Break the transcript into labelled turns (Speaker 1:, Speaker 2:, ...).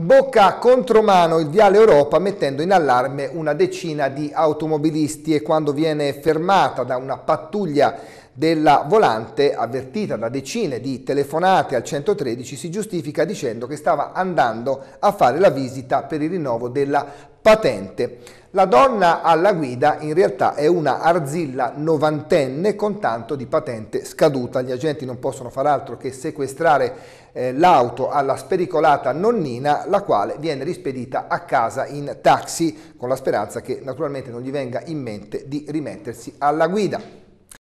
Speaker 1: Bocca contro mano il Viale Europa mettendo in allarme una decina di automobilisti e quando viene fermata da una pattuglia della volante avvertita da decine di telefonate al 113 si giustifica dicendo che stava andando a fare la visita per il rinnovo della patente. La donna alla guida in realtà è una arzilla novantenne con tanto di patente scaduta. Gli agenti non possono far altro che sequestrare eh, l'auto alla spericolata nonnina, la quale viene rispedita a casa in taxi, con la speranza che naturalmente non gli venga in mente di rimettersi alla guida.